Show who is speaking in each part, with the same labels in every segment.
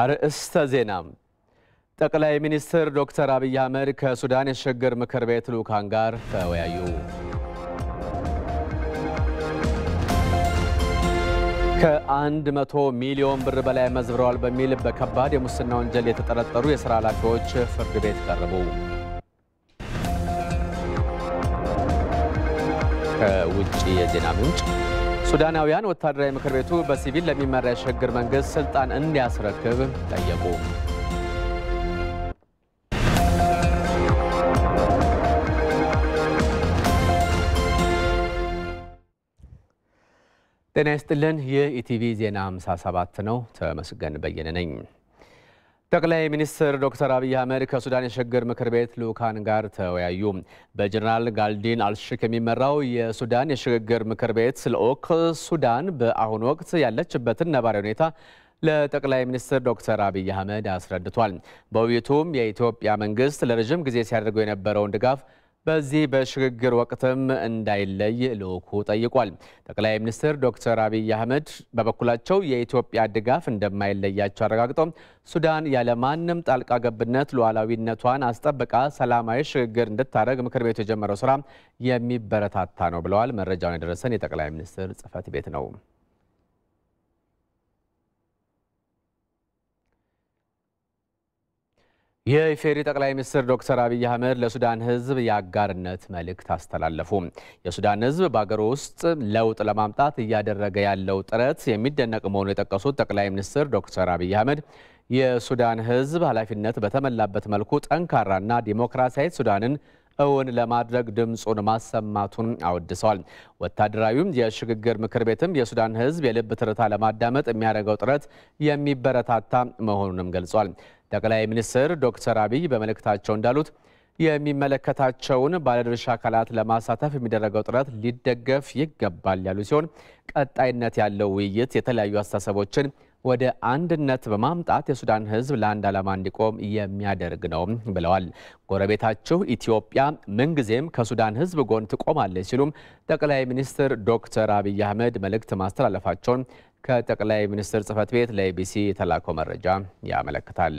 Speaker 1: አርእስተ ዜና። ጠቅላይ ሚኒስትር ዶክተር አብይ አህመድ ከሱዳን የሽግግር ምክር ቤት ልዑካን ጋር ተወያዩ። ከአንድ መቶ ሚሊዮን ብር በላይ መዝብረዋል በሚል በከባድ የሙስና ወንጀል የተጠረጠሩ የሥራ ኃላፊዎች ፍርድ ቤት ቀረቡ። ከውጭ የዜና ምንጭ ሱዳናውያን ወታደራዊ ምክር ቤቱ በሲቪል ለሚመራ የሽግግር መንግስት ስልጣን እንዲያስረክብ ጠየቁ። ጤና ይስጥልን። ይህ ኢቲቪ ዜና 57 ነው። ተመስገን በየነ ነኝ። ጠቅላይ ሚኒስትር ዶክተር አብይ አህመድ ከሱዳን የሽግግር ምክር ቤት ልኡካን ጋር ተወያዩ። በጀነራል ጋልዲን አልሽክ የሚመራው የሱዳን የሽግግር ምክር ቤት ልዑክ ሱዳን በአሁኑ ወቅት ያለችበትን ነባራዊ ሁኔታ ለጠቅላይ ሚኒስትር ዶክተር አብይ አህመድ አስረድቷል። በውይይቱም የኢትዮጵያ መንግስት ለረዥም ጊዜ ሲያደርገው የነበረውን ድጋፍ በዚህ በሽግግር ወቅትም እንዳይለይ ልዑኩ ጠይቋል። ጠቅላይ ሚኒስትር ዶክተር አብይ አህመድ በበኩላቸው የኢትዮጵያ ድጋፍ እንደማይለያቸው አረጋግጠው ሱዳን ያለማንም ጣልቃ ገብነት ሉዓላዊነቷን አስጠብቃ ሰላማዊ ሽግግር እንድታደርግ ምክር ቤቱ የጀመረው ስራ የሚበረታታ ነው ብለዋል። መረጃውን የደረሰን የጠቅላይ ሚኒስትር ጽህፈት ቤት ነው። የኢፌሪ ጠቅላይ ሚኒስትር ዶክተር አብይ አህመድ ለሱዳን ህዝብ የአጋርነት መልእክት አስተላለፉ። የሱዳን ህዝብ በአገር ውስጥ ለውጥ ለማምጣት እያደረገ ያለው ጥረት የሚደነቅ መሆኑ የጠቀሱት ጠቅላይ ሚኒስትር ዶክተር አብይ አህመድ የሱዳን ህዝብ ኃላፊነት በተሞላበት መልኩ ጠንካራና ዲሞክራሲያዊት ሱዳንን እውን ለማድረግ ድምፁን ማሰማቱን አወድሰዋል። ወታደራዊም የሽግግር ምክር ቤትም የሱዳን ሕዝብ የልብ ትርታ ለማዳመጥ የሚያደርገው ጥረት የሚበረታታ መሆኑንም ገልጿል። ጠቅላይ ሚኒስትር ዶክተር አብይ በመልእክታቸው እንዳሉት የሚመለከታቸውን ባለድርሻ አካላት ለማሳተፍ የሚደረገው ጥረት ሊደገፍ ይገባል ያሉ ሲሆን ቀጣይነት ያለው ውይይት የተለያዩ አስተሳሰቦችን ወደ አንድነት በማምጣት የሱዳን ህዝብ ለአንድ ዓላማ እንዲቆም የሚያደርግ ነው ብለዋል። ጎረቤታችሁ ኢትዮጵያ ምንጊዜም ከሱዳን ህዝብ ጎን ትቆማለች ሲሉም ጠቅላይ ሚኒስትር ዶክተር አብይ አህመድ መልእክት ማስተላለፋቸውን ከጠቅላይ ሚኒስትር ጽህፈት ቤት ለኢቢሲ የተላከው መረጃ ያመለክታል።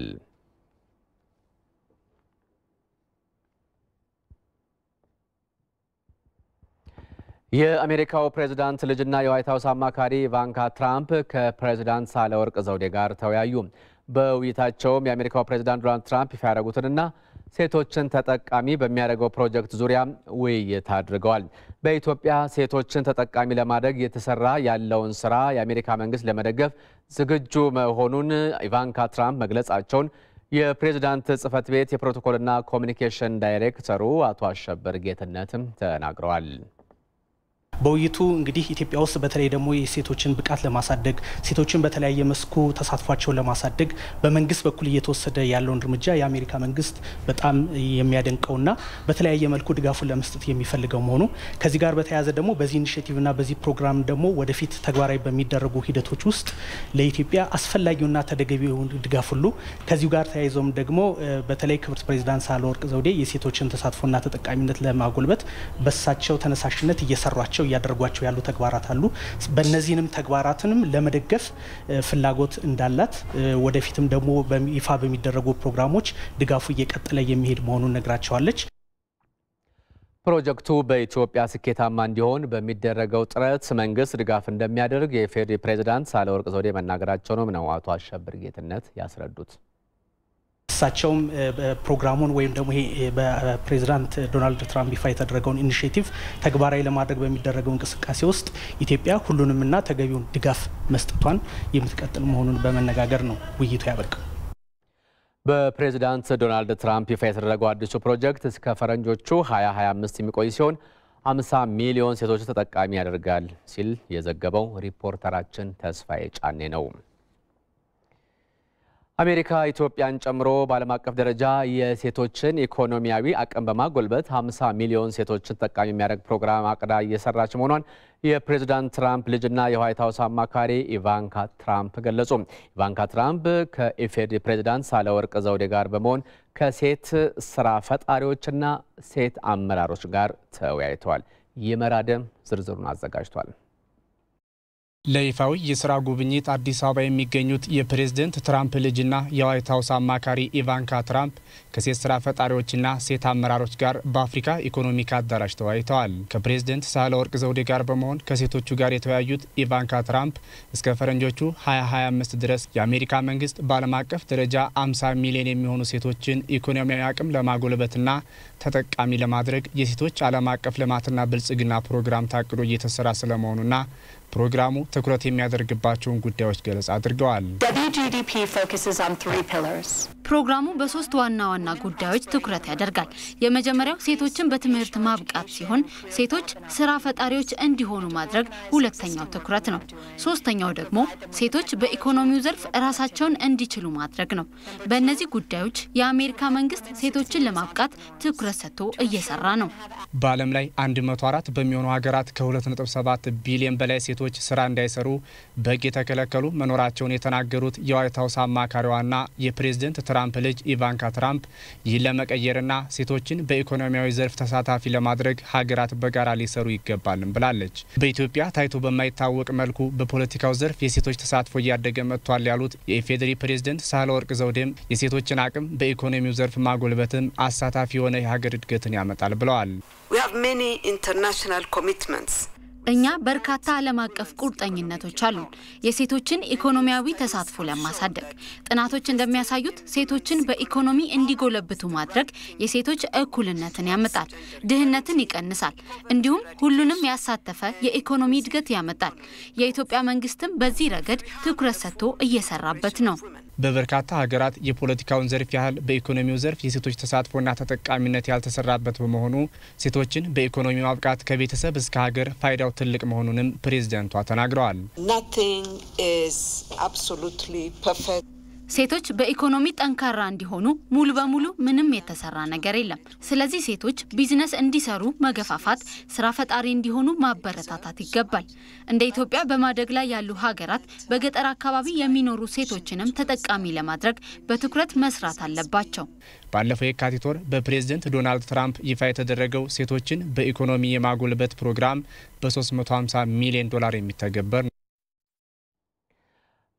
Speaker 1: የአሜሪካው ፕሬዝዳንት ልጅና የዋይት ሀውስ አማካሪ ኢቫንካ ትራምፕ ከፕሬዝዳንት ሳህለወርቅ ዘውዴ ጋር ተወያዩ። በውይይታቸውም የአሜሪካው ፕሬዝዳንት ዶናልድ ትራምፕ ይፋ ያደረጉትንና ሴቶችን ተጠቃሚ በሚያደርገው ፕሮጀክት ዙሪያ ውይይት አድርገዋል። በኢትዮጵያ ሴቶችን ተጠቃሚ ለማድረግ የተሰራ ያለውን ስራ የአሜሪካ መንግስት ለመደገፍ ዝግጁ መሆኑን ኢቫንካ ትራምፕ መግለጻቸውን የፕሬዝዳንት ጽህፈት ቤት የፕሮቶኮልና ኮሚኒኬሽን ዳይሬክተሩ አቶ አሸበር ጌትነትም ተናግረዋል።
Speaker 2: በውይይቱ እንግዲህ ኢትዮጵያ ውስጥ በተለይ ደግሞ የሴቶችን ብቃት ለማሳደግ ሴቶችን በተለያየ መስኩ ተሳትፏቸውን ለማሳደግ በመንግስት በኩል እየተወሰደ ያለውን እርምጃ የአሜሪካ መንግስት በጣም የሚያደንቀውና በተለያየ መልኩ ድጋፉን ለመስጠት የሚፈልገው መሆኑ ከዚህ ጋር በተያያዘ ደግሞ በዚህ ኢኒሽቲቭና በዚህ ፕሮግራም ደግሞ ወደፊት ተግባራዊ በሚደረጉ ሂደቶች ውስጥ ለኢትዮጵያ አስፈላጊውና ተደገቢውን ድጋፍ ሁሉ ከዚሁ ጋር ተያይዞም ደግሞ በተለይ ክብርት ፕሬዚዳንት ሳህለወርቅ ዘውዴ የሴቶችን ተሳትፎና ተጠቃሚነት ለማጎልበት በሳቸው ተነሳሽነት እየሰሯቸው እያደረጓቸው ያሉ ተግባራት አሉ። በእነዚህንም ተግባራትንም ለመደገፍ ፍላጎት እንዳላት ወደፊትም ደግሞ ይፋ በሚደረጉ ፕሮግራሞች ድጋፉ እየቀጠለ የሚሄድ መሆኑን ነግራቸዋለች።
Speaker 1: ፕሮጀክቱ በኢትዮጵያ ስኬታማ እንዲሆን በሚደረገው ጥረት መንግስት ድጋፍ እንደሚያደርግ የኢፌዴሪ ፕሬዚዳንት ሳህለወርቅ ዘውዴ መናገራቸውንም ነው አቶ አሸብር ጌትነት ያስረዱት።
Speaker 2: እሳቸውም ፕሮግራሙን ወይም ደግሞ ይሄ በፕሬዚዳንት ዶናልድ ትራምፕ ይፋ የተደረገውን ኢኒሽቲቭ ተግባራዊ ለማድረግ በሚደረገው እንቅስቃሴ ውስጥ ኢትዮጵያ ሁሉንምና ተገቢውን ድጋፍ መስጠቷን የምትቀጥል መሆኑን በመነጋገር ነው ውይይቱ ያበቃው።
Speaker 1: በፕሬዚዳንት ዶናልድ ትራምፕ ይፋ የተደረገው አዲሱ ፕሮጀክት እስከ ፈረንጆቹ 2025 የሚቆይ ሲሆን 50 ሚሊዮን ሴቶች ተጠቃሚ ያደርጋል ሲል የዘገበው ሪፖርተራችን ተስፋዬ ጫኔ ነው። አሜሪካ ኢትዮጵያን ጨምሮ በዓለም አቀፍ ደረጃ የሴቶችን ኢኮኖሚያዊ አቅም በማጎልበት 50 ሚሊዮን ሴቶችን ተጠቃሚ የሚያደርግ ፕሮግራም አቅዳ እየሰራች መሆኗን የፕሬዚዳንት ትራምፕ ልጅና የዋይት ሀውስ አማካሪ ኢቫንካ ትራምፕ ገለጹ። ኢቫንካ ትራምፕ ከኢፌድ ፕሬዚዳንት ሳለወርቅ ዘውዴ ጋር በመሆን ከሴት ስራ ፈጣሪዎችና ሴት አመራሮች ጋር ተወያይተዋል። ይመራደም ዝርዝሩን አዘጋጅቷል።
Speaker 3: ለይፋዊ የስራ ጉብኝት አዲስ አበባ የሚገኙት የፕሬዝደንት ትራምፕ ልጅና የዋይት ሀውስ አማካሪ ኢቫንካ ትራምፕ ከሴት ስራ ፈጣሪዎችና ሴት አመራሮች ጋር በአፍሪካ ኢኮኖሚክ አዳራሽ ተወያይተዋል። ከፕሬዝደንት ሳህለወርቅ ዘውዴ ጋር በመሆን ከሴቶቹ ጋር የተወያዩት ኢቫንካ ትራምፕ እስከ ፈረንጆቹ 2025 ድረስ የአሜሪካ መንግስት በዓለም አቀፍ ደረጃ 50 ሚሊዮን የሚሆኑ ሴቶችን ኢኮኖሚያዊ አቅም ለማጎልበትና ተጠቃሚ ለማድረግ የሴቶች ዓለም አቀፍ ልማትና ብልጽግና ፕሮግራም ታቅዶ እየተሰራ ስለመሆኑና ፕሮግራሙ ትኩረት የሚያደርግባቸውን ጉዳዮች ገለጻ አድርገዋል።
Speaker 4: ፕሮግራሙ በሶስት ዋና ዋና ጉዳዮች ትኩረት ያደርጋል። የመጀመሪያው ሴቶችን በትምህርት ማብቃት ሲሆን ሴቶች ስራ ፈጣሪዎች እንዲሆኑ ማድረግ ሁለተኛው ትኩረት ነው። ሶስተኛው ደግሞ ሴቶች በኢኮኖሚው ዘርፍ ራሳቸውን እንዲችሉ ማድረግ ነው። በእነዚህ ጉዳዮች የአሜሪካ መንግስት ሴቶችን ለማብቃት ትኩረት ትኩረት ሰጥቶ እየሰራ ነው።
Speaker 3: በዓለም ላይ 104 በሚሆኑ ሀገራት ከ2.7 ቢሊዮን በላይ ሴቶች ስራ እንዳይሰሩ በግ የተከለከሉ መኖራቸውን የተናገሩት የዋይት ሀውስ አማካሪዋና የፕሬዝደንት ትራምፕ ልጅ ኢቫንካ ትራምፕ ይህን ለመቀየርና ሴቶችን በኢኮኖሚያዊ ዘርፍ ተሳታፊ ለማድረግ ሀገራት በጋራ ሊሰሩ ይገባልም ብላለች። በኢትዮጵያ ታይቶ በማይታወቅ መልኩ በፖለቲካው ዘርፍ የሴቶች ተሳትፎ እያደገ መጥቷል ያሉት የኢፌዴሪ ፕሬዝደንት ሳህለወርቅ ዘውዴም የሴቶችን አቅም በኢኮኖሚው ዘርፍ ማጎልበትም አሳታፊ የሆነ ሀገር እድገትን ያመጣል ብለዋል።
Speaker 4: እኛ በርካታ ዓለም አቀፍ ቁርጠኝነቶች አሉን የሴቶችን ኢኮኖሚያዊ ተሳትፎ ለማሳደግ። ጥናቶች እንደሚያሳዩት ሴቶችን በኢኮኖሚ እንዲጎለብቱ ማድረግ የሴቶች እኩልነትን ያመጣል፣ ድህነትን ይቀንሳል፣ እንዲሁም ሁሉንም ያሳተፈ የኢኮኖሚ እድገት ያመጣል። የኢትዮጵያ መንግስትም በዚህ ረገድ ትኩረት ሰጥቶ እየሰራበት ነው።
Speaker 3: በበርካታ ሀገራት የፖለቲካውን ዘርፍ ያህል በኢኮኖሚው ዘርፍ የሴቶች ተሳትፎና ተጠቃሚነት ያልተሰራበት በመሆኑ ሴቶችን በኢኮኖሚ ማብቃት ከቤተሰብ እስከ ሀገር ፋይዳው ትልቅ መሆኑንም ፕሬዝደንቷ ተናግረዋል።
Speaker 4: ሴቶች በኢኮኖሚ ጠንካራ እንዲሆኑ ሙሉ በሙሉ ምንም የተሰራ ነገር የለም። ስለዚህ ሴቶች ቢዝነስ እንዲሰሩ መገፋፋት፣ ስራ ፈጣሪ እንዲሆኑ ማበረታታት ይገባል። እንደ ኢትዮጵያ በማደግ ላይ ያሉ ሀገራት በገጠር አካባቢ የሚኖሩ ሴቶችንም ተጠቃሚ ለማድረግ በትኩረት መስራት አለባቸው።
Speaker 3: ባለፈው የካቲት ወር በፕሬዝደንት ዶናልድ ትራምፕ ይፋ የተደረገው ሴቶችን በኢኮኖሚ የማጎልበት ፕሮግራም በ350 ሚሊዮን ዶላር የሚተገበር ነው።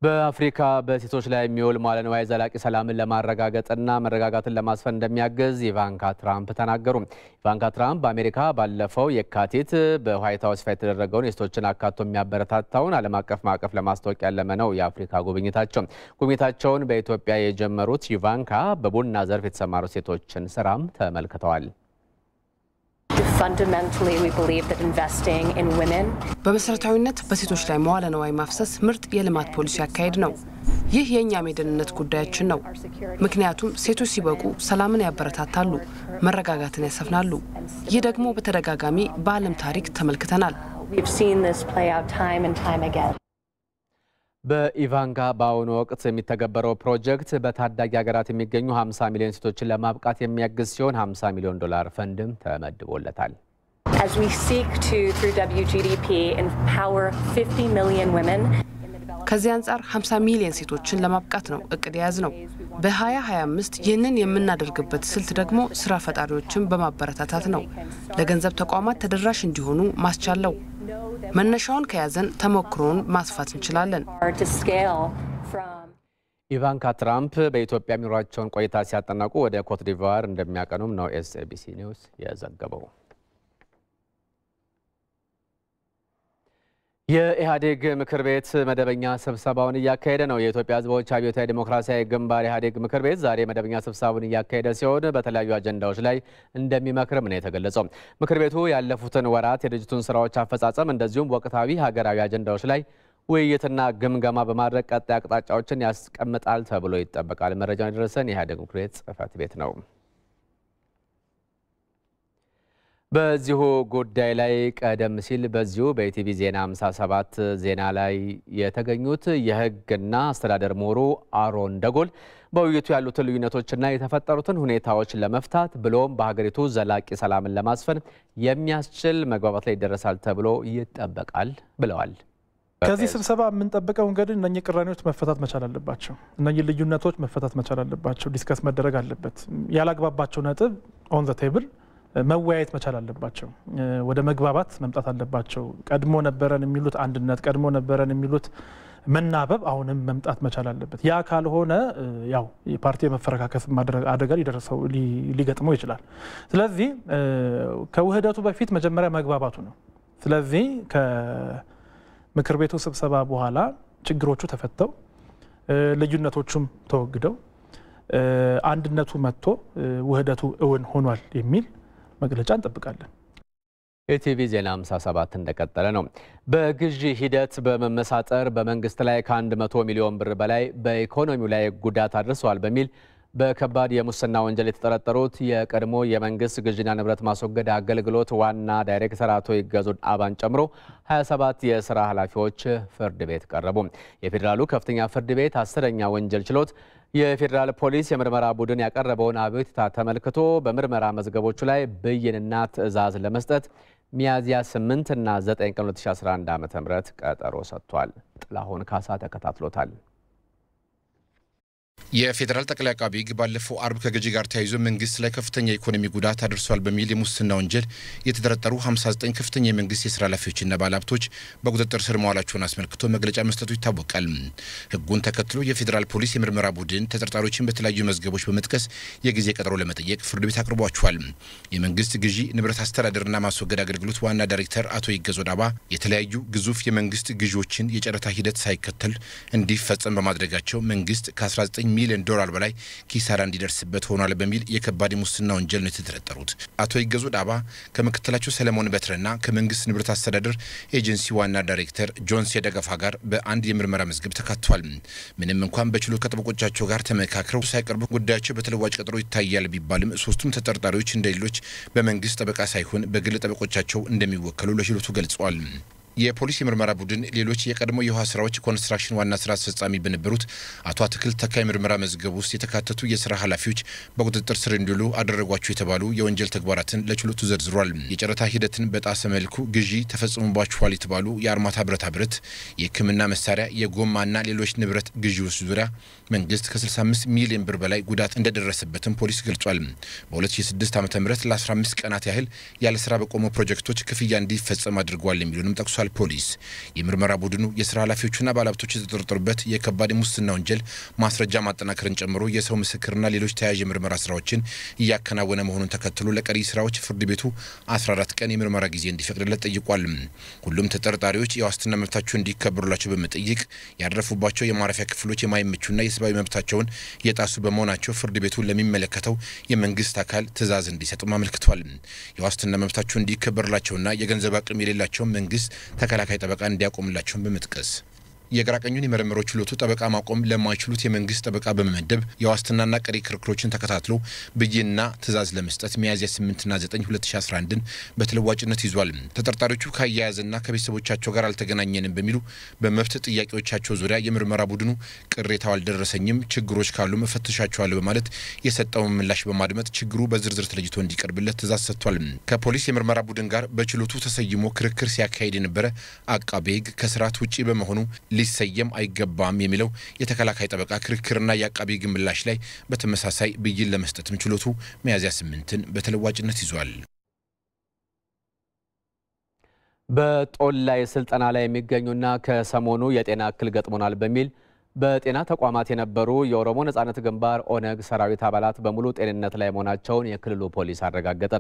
Speaker 3: በአፍሪካ
Speaker 1: በሴቶች ላይ የሚውል መዋለ ንዋይ ዘላቂ ሰላምን ለማረጋገጥና መረጋጋትን ለማስፈን እንደሚያግዝ ኢቫንካ ትራምፕ ተናገሩ። ኢቫንካ ትራምፕ በአሜሪካ ባለፈው የካቲት በዋይት ሀውስ ይፋ የተደረገውን የሴቶችን አካቶ የሚያበረታታውን ዓለም አቀፍ ማዕቀፍ ለማስታወቅ ያለመ ነው የአፍሪካ ጉብኝታቸው። ጉብኝታቸውን በኢትዮጵያ የጀመሩት ኢቫንካ በቡና ዘርፍ የተሰማሩ ሴቶችን ስራም ተመልክተዋል።
Speaker 5: በመሰረታዊነት በሴቶች ላይ መዋለ ነዋይ ማፍሰስ ምርጥ የልማት ፖሊሲ አካሄድ ነው። ይህ የእኛም የደህንነት ጉዳያችን ነው። ምክንያቱም ሴቶች ሲበቁ ሰላምን ያበረታታሉ፣ መረጋጋትን ያሰፍናሉ። ይህ ደግሞ በተደጋጋሚ በዓለም ታሪክ ተመልክተናል።
Speaker 1: በኢቫንጋ በአሁኑ ወቅት የሚተገበረው ፕሮጀክት በታዳጊ ሀገራት የሚገኙ 50 ሚሊዮን ሴቶችን ለማብቃት የሚያግዝ ሲሆን 50 ሚሊዮን ዶላር ፈንድም ተመድቦለታል።
Speaker 5: ከዚህ አንጻር 50 ሚሊዮን ሴቶችን ለማብቃት ነው እቅድ የያዝ ነው። በ2025 ይህንን የምናደርግበት ስልት ደግሞ ስራ ፈጣሪዎችን በማበረታታት ነው። ለገንዘብ ተቋማት ተደራሽ እንዲሆኑ ማስቻለው መነሻውን ከያዘን ተሞክሮውን ማስፋት እንችላለን።
Speaker 1: ኢቫንካ ትራምፕ በኢትዮጵያ የሚኖራቸውን ቆይታ ሲያጠናቁ ወደ ኮትዲቫር እንደሚያቀኑም ነው ኤስኤቢሲ ኒውስ የዘገበው። የኢህአዴግ ምክር ቤት መደበኛ ስብሰባውን እያካሄደ ነው። የኢትዮጵያ ሕዝቦች አብዮታዊ ዲሞክራሲያዊ ግንባር ኢህአዴግ ምክር ቤት ዛሬ መደበኛ ስብሰባውን እያካሄደ ሲሆን በተለያዩ አጀንዳዎች ላይ እንደሚመክርም ነው የተገለጸው። ምክር ቤቱ ያለፉትን ወራት የድርጅቱን ስራዎች አፈጻጸም እንደዚሁም ወቅታዊ ሀገራዊ አጀንዳዎች ላይ ውይይትና ግምገማ በማድረግ ቀጣይ አቅጣጫዎችን ያስቀምጣል ተብሎ ይጠበቃል። መረጃውን የደረሰን የኢህአዴግ ምክር ቤት ጽህፈት ቤት ነው። በዚሁ ጉዳይ ላይ ቀደም ሲል በዚሁ በኢቲቪ ዜና 57 ዜና ላይ የተገኙት የሕግና አስተዳደር ምሁሩ አሮን ደጎል በውይይቱ ያሉትን ልዩነቶችና የተፈጠሩትን ሁኔታዎች ለመፍታት ብሎም በሀገሪቱ ዘላቂ ሰላምን ለማስፈን የሚያስችል መግባባት ላይ ይደረሳል ተብሎ ይጠበቃል ብለዋል። ከዚህ
Speaker 2: ስብሰባ የምንጠብቀው እንግዲህ እነኚህ ቅራኔዎች መፈታት መቻል አለባቸው። እነኚህ ልዩነቶች መፈታት መቻል አለባቸው። ዲስከስ መደረግ አለበት። ያላግባባቸው ነጥብ ኦን ዘ ቴብል መወያየት መቻል አለባቸው። ወደ መግባባት መምጣት አለባቸው። ቀድሞ ነበረን የሚሉት አንድነት፣ ቀድሞ ነበረን የሚሉት መናበብ አሁንም መምጣት መቻል አለበት። ያ ካልሆነ ያው የፓርቲ መፈረካከስ አደጋ ሊደርሰው ሊገጥመው ይችላል። ስለዚህ ከውህደቱ በፊት መጀመሪያ መግባባቱ ነው። ስለዚህ ከምክር ቤቱ ስብሰባ በኋላ ችግሮቹ ተፈተው ልዩነቶቹም ተወግደው አንድነቱ መጥቶ ውህደቱ እውን ሆኗል የሚል መግለጫ እንጠብቃለን።
Speaker 1: ኢቲቪ ዜና 57 እንደቀጠለ ነው። በግዢ ሂደት በመመሳጠር በመንግስት ላይ ከ100 ሚሊዮን ብር በላይ በኢኮኖሚው ላይ ጉዳት አድርሰዋል በሚል በከባድ የሙስና ወንጀል የተጠረጠሩት የቀድሞ የመንግስት ግዥና ንብረት ማስወገድ አገልግሎት ዋና ዳይሬክተር አቶ ይገዙን አባን ጨምሮ 27 የስራ ኃላፊዎች ፍርድ ቤት ቀረቡ። የፌዴራሉ ከፍተኛ ፍርድ ቤት አስረኛ ወንጀል ችሎት የፌዴራል ፖሊስ የምርመራ ቡድን ያቀረበውን አቤቱታ ተመልክቶ በምርመራ መዝገቦቹ ላይ ብይንና ትዕዛዝ ለመስጠት ሚያዝያ 8 እና 9 ቀን 2011 ዓ.ም ቀጠሮ ሰጥቷል። ጥላሁን ካሳ ተከታትሎታል።
Speaker 6: የፌዴራል ጠቅላይ አቃቢ ሕግ ባለፈው አርብ ከገዢ ጋር ተያይዞ መንግስት ላይ ከፍተኛ የኢኮኖሚ ጉዳት አድርሷል በሚል የሙስና ወንጀል የተጠረጠሩ 59 ከፍተኛ የመንግስት የስራ ኃላፊዎችና ባለሀብቶች በቁጥጥር ስር መዋላቸውን አስመልክቶ መግለጫ መስጠቱ ይታወቃል። ሕጉን ተከትሎ የፌዴራል ፖሊስ የምርመራ ቡድን ተጠርጣሪዎችን በተለያዩ መዝገቦች በመጥቀስ የጊዜ ቀጠሮ ለመጠየቅ ፍርድ ቤት አቅርቧቸዋል። የመንግስት ግዢ ንብረት አስተዳደርና ማስወገድ አገልግሎት ዋና ዳይሬክተር አቶ ይገዞ ዳባ የተለያዩ ግዙፍ የመንግስት ግዢዎችን የጨረታ ሂደት ሳይከተል እንዲፈጸም በማድረጋቸው መንግስት ከ19 ከ9 ሚሊዮን ዶላር በላይ ኪሳራ እንዲደርስበት ሆኗል በሚል የከባድ ሙስና ወንጀል ነው የተጠረጠሩት። አቶ ይገዙ ዳባ ከምክትላቸው ሰለሞን በትረና ከመንግስት ንብረት አስተዳደር ኤጀንሲ ዋና ዳይሬክተር ጆን ሴደገፋ ጋር በአንድ የምርመራ መዝገብ ተካቷል። ምንም እንኳን በችሎት ከጠበቆቻቸው ጋር ተመካክረው ሳይቀርቡ ጉዳያቸው በተለዋጭ ቀጠሮ ይታያል ቢባልም ሶስቱም ተጠርጣሪዎች እንደሌሎች በመንግስት ጠበቃ ሳይሆን በግል ጠበቆቻቸው እንደሚወከሉ ለችሎቱ ገልጸዋል። የፖሊስ የምርመራ ቡድን ሌሎች የቀድሞ የውሃ ስራዎች ኮንስትራክሽን ዋና ስራ አስፈጻሚ በነበሩት አቶ አትክልት ተካ የምርመራ መዝገብ ውስጥ የተካተቱ የስራ ኃላፊዎች በቁጥጥር ስር እንዲውሉ አደረጓቸው የተባሉ የወንጀል ተግባራትን ለችሎቱ ዘርዝሯል። የጨረታ ሂደትን በጣሰ መልኩ ግዢ ተፈጽሞባቸዋል የተባሉ የአርማታ ብረታ ብረት፣ የህክምና መሳሪያ፣ የጎማና ሌሎች ንብረት ግዢዎች ዙሪያ መንግስት ከ65 ሚሊዮን ብር በላይ ጉዳት እንደደረሰበትም ፖሊስ ገልጿል። በ2006 ዓ ም ለ15 ቀናት ያህል ያለ ስራ በቆሙ ፕሮጀክቶች ክፍያ እንዲፈጸም አድርጓል የሚሉንም ጠቅሷል። ብሎታል ፖሊስ። የምርመራ ቡድኑ የስራ ኃላፊዎችና ባለሀብቶች የተጠረጠሩበት የከባድ ሙስና ወንጀል ማስረጃ ማጠናከርን ጨምሮ የሰው ምስክርና ሌሎች ተያያዥ የምርመራ ስራዎችን እያከናወነ መሆኑን ተከትሎ ለቀሪ ስራዎች ፍርድ ቤቱ 14 ቀን የምርመራ ጊዜ እንዲፈቅድለት ጠይቋል። ሁሉም ተጠርጣሪዎች የዋስትና መብታቸው እንዲከበሩላቸው በመጠየቅ ያረፉባቸው የማረፊያ ክፍሎች የማይመቹና የሰብአዊ መብታቸውን የጣሱ በመሆናቸው ፍርድ ቤቱ ለሚመለከተው የመንግስት አካል ትእዛዝ እንዲሰጡም አመልክቷል። የዋስትና መብታቸው እንዲከበርላቸውና የገንዘብ አቅም የሌላቸው መንግስት ተከላካይ ጠበቃ እንዲያቆምላቸውን በመጥቀስ የግራ ቀኙን ችሎቱ ጠበቃ ማቆም ለማይችሉት የመንግስት ጠበቃ በመመደብ የዋስትናና ቀሪ ክርክሮችን ተከታትሎ ብይንና ትእዛዝ ለመስጠት ሚያዝያ 8ና 9 2011ን በተለዋጭነት ይዟል። ተጠርጣሪዎቹ ከአያያዝና ከቤተሰቦቻቸው ጋር አልተገናኘንም በሚሉ በመብት ጥያቄዎቻቸው ዙሪያ የምርመራ ቡድኑ ቅሬታው አልደረሰኝም፣ ችግሮች ካሉ መፈተሻቸዋለሁ በማለት የሰጠውን ምላሽ በማድመጥ ችግሩ በዝርዝር ተለይቶ እንዲቀርብለት ትእዛዝ ሰጥቷል። ከፖሊስ የምርመራ ቡድን ጋር በችሎቱ ተሰይሞ ክርክር ሲያካሄድ የነበረ አቃቤ ህግ ከስርዓት ውጪ በመሆኑ ሊሰየም አይገባም የሚለው የተከላካይ ጠበቃ ክርክርና የአቃቢ ሕግ ምላሽ ላይ በተመሳሳይ ብይን ለመስጠትም ችሎቱ ሚያዝያ ስምንትን በተለዋጭነት ይዟል።
Speaker 1: በጦል ላይ ስልጠና ላይ የሚገኙና ከሰሞኑ የጤና እክል ገጥሞናል በሚል በጤና ተቋማት የነበሩ የኦሮሞ ነጻነት ግንባር ኦነግ ሰራዊት አባላት በሙሉ ጤንነት ላይ መሆናቸውን የክልሉ ፖሊስ አረጋገጠ።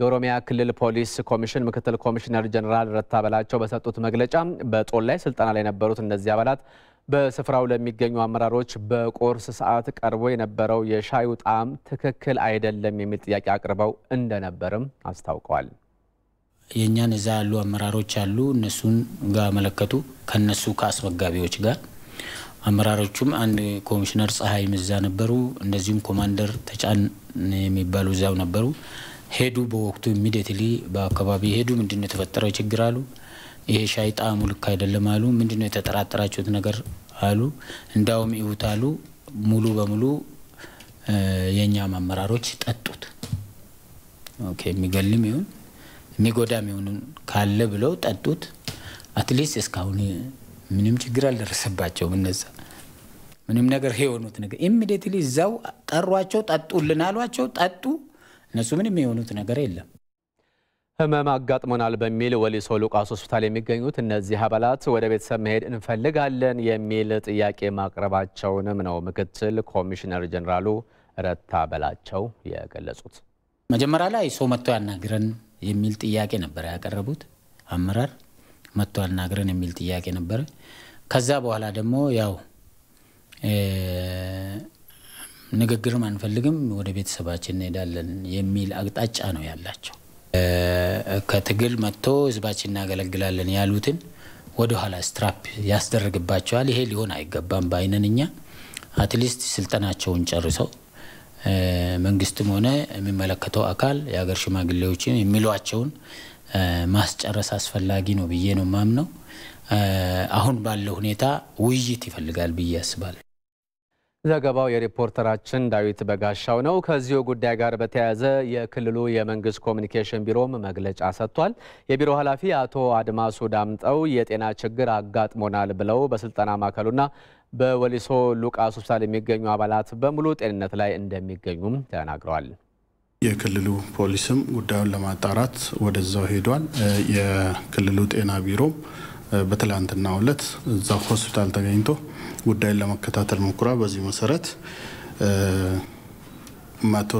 Speaker 1: የኦሮሚያ ክልል ፖሊስ ኮሚሽን ምክትል ኮሚሽነር ጀኔራል ረታ በላቸው በሰጡት መግለጫ በጦል ላይ ስልጠና ላይ የነበሩት እነዚህ አባላት በስፍራው ለሚገኙ አመራሮች በቁርስ ሰዓት ቀርቦ የነበረው የሻዩ ጣዕም ትክክል አይደለም የሚል ጥያቄ አቅርበው እንደነበርም አስታውቀዋል።
Speaker 7: የእኛን እዛ ያሉ አመራሮች አሉ። እነሱን ጋር መለከቱ ከነሱ ከአስመጋቢዎች ጋር አመራሮቹም አንድ ኮሚሽነር ፀሐይ ምዛ ነበሩ። እንደዚሁም ኮማንደር ተጫን የሚባሉ እዛው ነበሩ። ሄዱ። በወቅቱ ኢሚዲየትሊ በአካባቢ ሄዱ። ምንድነው የተፈጠረው ችግር አሉ። ይሄ ሻይ ጣዕሙ ልክ አይደለም አሉ። ምንድነው የተጠራጠራችሁት ነገር አሉ። እንዳውም ይሁት አሉ። ሙሉ በሙሉ የእኛም አመራሮች ጠጡት። ኦኬ የሚገልም ይሁን የሚጎዳም ይሁን ካለ ብለው ጠጡት። አትሊስት እስካሁን ምንም ችግር አልደረሰባቸውም። እነዛ ምንም ነገር የሆኑት ነገር ኢሚዲየትሊ እዛው ጠሯቸው፣ ጠጡልን አሏቸው፣ ጠጡ። እነሱ ምንም የሆኑት ነገር የለም።
Speaker 1: ህመም አጋጥሞናል በሚል ወሊሶ ሉቃስ ሆስፒታል የሚገኙት እነዚህ አባላት ወደ ቤተሰብ መሄድ እንፈልጋለን የሚል ጥያቄ ማቅረባቸውንም ነው ምክትል ኮሚሽነር ጀኔራሉ ረታ በላቸው የገለጹት። መጀመሪያ ላይ ሰው መጥቶ ያናግረን የሚል ጥያቄ ነበር ያቀረቡት
Speaker 7: አመራር መጥቶ አናግረን የሚል ጥያቄ ነበረ። ከዛ በኋላ ደግሞ ያው ንግግርም አንፈልግም ወደ ቤተሰባችን እንሄዳለን የሚል አቅጣጫ ነው ያላቸው። ከትግል መጥቶ ህዝባችን እናገለግላለን ያሉትን ወደኋላ ስትራፕ ያስደርግባቸዋል። ይሄ ሊሆን አይገባም ባይነን እኛ አትሊስት ስልጠናቸውን ጨርሰው መንግስትም ሆነ የሚመለከተው አካል የሀገር ሽማግሌዎችን የሚሏቸውን ማስጨረስ አስፈላጊ ነው ብዬ ነው ማምነው። አሁን ባለው ሁኔታ ውይይት ይፈልጋል ብዬ አስባለሁ።
Speaker 1: ዘገባው የሪፖርተራችን ዳዊት በጋሻው ነው። ከዚሁ ጉዳይ ጋር በተያያዘ የክልሉ የመንግስት ኮሚኒኬሽን ቢሮም መግለጫ ሰጥቷል። የቢሮ ኃላፊ አቶ አድማሱ ዳምጠው የጤና ችግር አጋጥሞናል ብለው በስልጠና ማዕከሉና በወሊሶ ሉቃስ ሆስፒታል የሚገኙ አባላት በሙሉ ጤንነት ላይ እንደሚገኙም ተናግረዋል።
Speaker 5: የክልሉ ፖሊስም ጉዳዩን ለማጣራት ወደዛው ሄዷል። የክልሉ ጤና ቢሮም በትላንትናው ዕለት እዛ ሆስፒታል ተገኝቶ ጉዳዩን ለመከታተል ሞክሯ። በዚህ መሰረት መቶ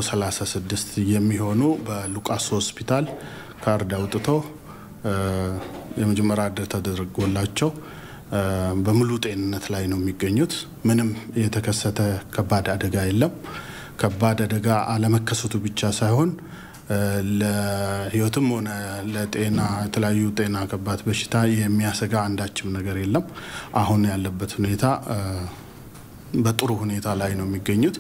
Speaker 5: የሚሆኑ በሉቃስ ሆስፒታል ካርድ አውጥተው የመጀመሪያ እርዳታ ተደርጎላቸው በሙሉ ጤንነት ላይ ነው የሚገኙት። ምንም የተከሰተ ከባድ አደጋ የለም። ከባድ አደጋ አለመከሰቱ ብቻ ሳይሆን ለህይወትም ሆነ ለጤና የተለያዩ ጤና ከባድ በሽታ የሚያሰጋ አንዳችም ነገር የለም። አሁን ያለበት ሁኔታ በጥሩ ሁኔታ ላይ ነው የሚገኙት።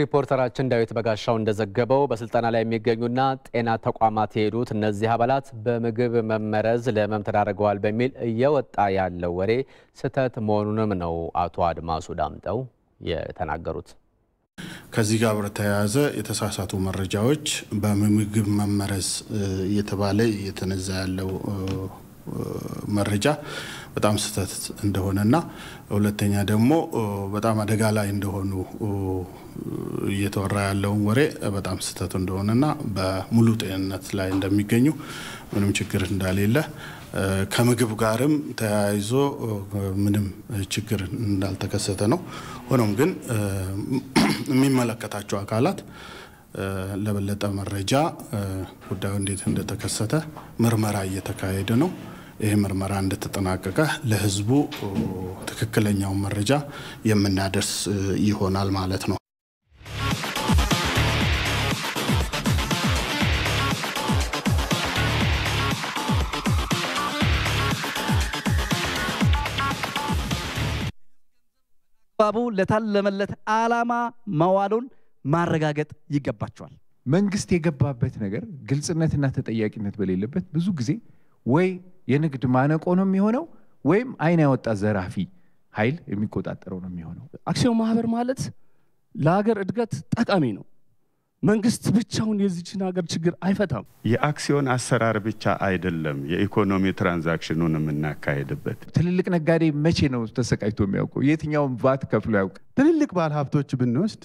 Speaker 1: ሪፖርተራችን ዳዊት በጋሻው እንደዘገበው በስልጠና ላይ የሚገኙና ጤና ተቋማት የሄዱት እነዚህ አባላት በምግብ መመረዝ ለህመም ተዳርገዋል በሚል እየወጣ ያለው ወሬ ስህተት መሆኑንም ነው አቶ አድማሱ ዳምጠው የተናገሩት።
Speaker 5: ከዚህ ጋር በተያያዘ የተሳሳቱ መረጃዎች በምግብ መመረዝ እየተባለ እየተነዛ ያለው መረጃ በጣም ስህተት እንደሆነና ሁለተኛ ደግሞ በጣም አደጋ ላይ እንደሆኑ እየተወራ ያለውን ወሬ በጣም ስህተት እንደሆነና በሙሉ ጤንነት ላይ እንደሚገኙ ምንም ችግር እንዳሌለ ከምግብ ጋርም ተያይዞ ምንም ችግር እንዳልተከሰተ ነው። ሆኖም ግን የሚመለከታቸው አካላት ለበለጠ መረጃ ጉዳዩ እንዴት እንደተከሰተ ምርመራ እየተካሄደ ነው። ይህ ምርመራ እንደተጠናቀቀ ለህዝቡ ትክክለኛውን መረጃ የምናደርስ ይሆናል ማለት ነው።
Speaker 3: ባቡ ለታለመለት አላማ መዋሉን ማረጋገጥ ይገባቸዋል። መንግስት የገባበት ነገር ግልጽነትና ተጠያቂነት በሌለበት ብዙ ጊዜ ወይ የንግድ ማነቆ ነው የሚሆነው ወይም አይን ያወጣ ዘራፊ ኃይል የሚቆጣጠረው ነው የሚሆነው። አክሲዮን ማህበር ማለት ለሀገር እድገት ጠቃሚ ነው። መንግስት ብቻውን የዚችን ሀገር ችግር አይፈታም።
Speaker 5: የአክሲዮን አሰራር ብቻ አይደለም፣ የኢኮኖሚ ትራንዛክሽኑን የምናካሄድበት።
Speaker 3: ትልልቅ ነጋዴ መቼ ነው ተሰቃይቶ የሚያውቀው? የትኛውን ቫት ከፍሎ ያውቅ ትልልቅ ባለ ሀብቶች ብንወስድ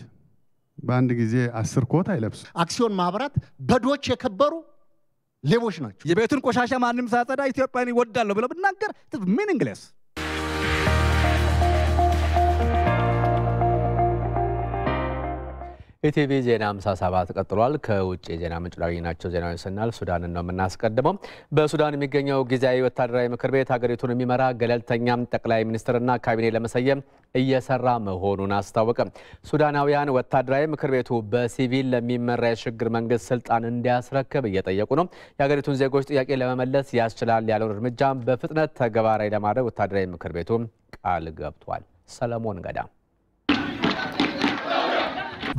Speaker 3: በአንድ ጊዜ አስር ኮት አይለብሱ። አክሲዮን
Speaker 2: ማህበራት በዶች የከበሩ ሌቦች ናቸው። የቤቱን ቆሻሻ ማንም ሳያጸዳ ኢትዮጵያን ይወዳለሁ ብለው ብናገር ሚኒንግለስ
Speaker 1: ኢቲቪ ዜና 57 ቀጥሏል። ከውጭ የዜና ምንጭ ናቸው ዜናዊ ስናል ሱዳንን ነው የምናስቀድመው። በሱዳን የሚገኘው ጊዜያዊ ወታደራዊ ምክር ቤት ሀገሪቱን የሚመራ ገለልተኛም ጠቅላይ ሚኒስትርና ካቢኔ ለመሰየም እየሰራ መሆኑን አስታወቀ። ሱዳናውያን ወታደራዊ ምክር ቤቱ በሲቪል ለሚመራ የሽግግር መንግስት ስልጣን እንዲያስረክብ እየጠየቁ ነው። የሀገሪቱን ዜጎች ጥያቄ ለመመለስ ያስችላል ያለውን እርምጃ በፍጥነት ተግባራዊ ለማድረግ ወታደራዊ ምክር ቤቱ ቃል ገብቷል። ሰለሞን ገዳ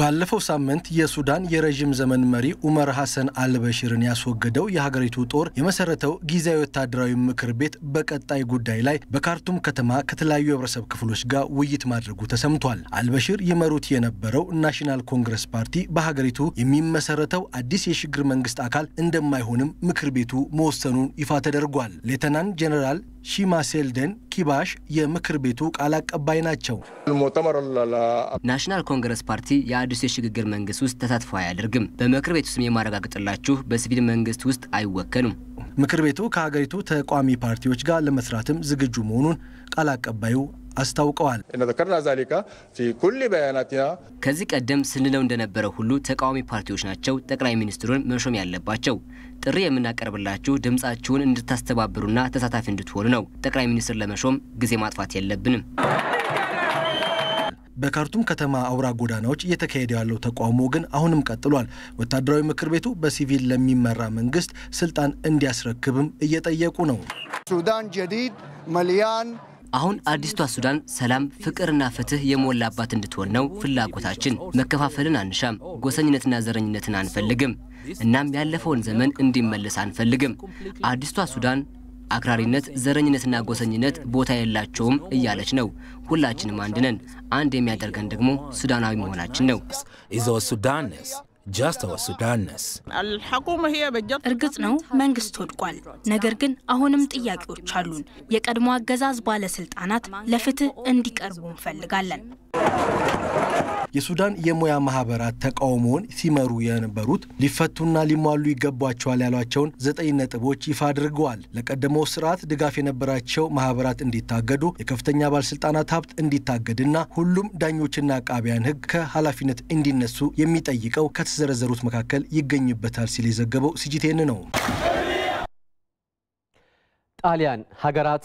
Speaker 8: ባለፈው ሳምንት የሱዳን የረዥም ዘመን መሪ ኡመር ሐሰን አልበሽርን ያስወገደው የሀገሪቱ ጦር የመሰረተው ጊዜያዊ ወታደራዊ ምክር ቤት በቀጣይ ጉዳይ ላይ በካርቱም ከተማ ከተለያዩ የህብረተሰብ ክፍሎች ጋር ውይይት ማድረጉ ተሰምቷል። አልበሽር ይመሩት የነበረው ናሽናል ኮንግረስ ፓርቲ በሀገሪቱ የሚመሰረተው አዲስ የሽግግር መንግስት አካል እንደማይሆንም ምክር ቤቱ መወሰኑን ይፋ ተደርጓል። ሌተናንት ጄኔራል ሺማሴልደን ኪባሽ የምክር ቤቱ ቃል አቀባይ ናቸው። ናሽናል ኮንግረስ ፓርቲ የአዲሱ የሽግግር መንግስት ውስጥ ተሳትፎ አያደርግም። በምክር
Speaker 7: ቤቱ ስም የማረጋግጥላችሁ በሲቪል መንግስት ውስጥ አይወከሉም።
Speaker 8: ምክር ቤቱ ከሀገሪቱ ተቋሚ ፓርቲዎች ጋር ለመስራትም ዝግጁ መሆኑን ቃል አቀባዩ አስታውቀዋል።
Speaker 7: ከዚህ ቀደም ስንለው እንደነበረ ሁሉ ተቃዋሚ ፓርቲዎች ናቸው ጠቅላይ ሚኒስትሩን መሾም ያለባቸው። ጥሪ የምናቀርብላችሁ ድምፃችሁን እንድታስተባብሩና ተሳታፊ እንድትሆኑ ነው። ጠቅላይ ሚኒስትር ለመሾም ጊዜ ማጥፋት የለብንም።
Speaker 8: በካርቱም ከተማ አውራ ጎዳናዎች እየተካሄደ ያለው ተቃውሞ ግን አሁንም ቀጥሏል። ወታደራዊ ምክር ቤቱ በሲቪል ለሚመራ መንግስት ስልጣን እንዲያስረክብም እየጠየቁ ነው።
Speaker 3: ሱዳን ጀዲድ መልያን
Speaker 7: አሁን አዲስቷ ሱዳን ሰላም፣ ፍቅርና ፍትህ የሞላባት እንድትሆን ነው ፍላጎታችን። መከፋፈልን አንሻም፣ ጎሰኝነትና ዘረኝነትን አንፈልግም። እናም ያለፈውን ዘመን እንዲመለስ አንፈልግም። አዲስቷ ሱዳን አክራሪነት፣ ዘረኝነትና ጎሰኝነት ቦታ የላቸውም እያለች ነው። ሁላችንም አንድ ነን። አንድ የሚያደርገን ደግሞ ሱዳናዊ መሆናችን ነው።
Speaker 4: እርግጥ ነው መንግስት ወድቋል። ነገር ግን አሁንም ጥያቄዎች አሉን። የቀድሞ አገዛዝ ባለስልጣናት ለፍትህ እንዲቀርቡ እንፈልጋለን።
Speaker 8: የሱዳን የሙያ ማህበራት ተቃውሞውን ሲመሩ የነበሩት ሊፈቱና ሊሟሉ ይገባቸዋል ያሏቸውን ዘጠኝ ነጥቦች ይፋ አድርገዋል። ለቀደመው ስርዓት ድጋፍ የነበራቸው ማህበራት እንዲታገዱ፣ የከፍተኛ ባለስልጣናት ሀብት እንዲታገድና ሁሉም ዳኞችና አቃቢያን ህግ ከኃላፊነት እንዲነሱ የሚጠይቀው ከተ ከተዘረዘሩት መካከል
Speaker 4: ይገኝበታል ሲል የዘገበው ሲጂቴን ነው።
Speaker 1: ጣሊያን ሀገራት